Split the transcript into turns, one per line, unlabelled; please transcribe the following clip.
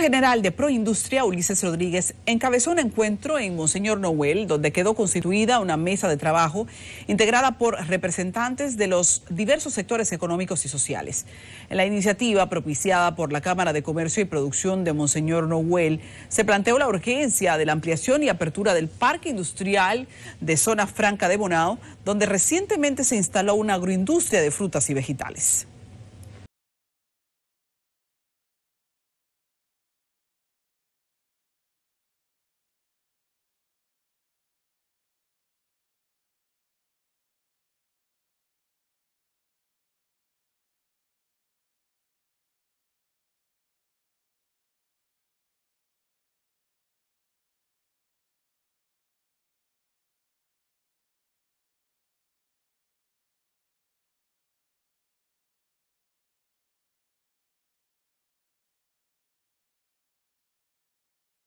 general de Proindustria, Ulises Rodríguez, encabezó un encuentro en Monseñor Noel, donde quedó constituida una mesa de trabajo integrada por representantes de los diversos sectores económicos y sociales. En la iniciativa propiciada por la Cámara de Comercio y Producción de Monseñor Noel, se planteó la urgencia de la ampliación y apertura del parque industrial de Zona Franca de Bonao, donde recientemente se instaló una agroindustria de frutas
y vegetales.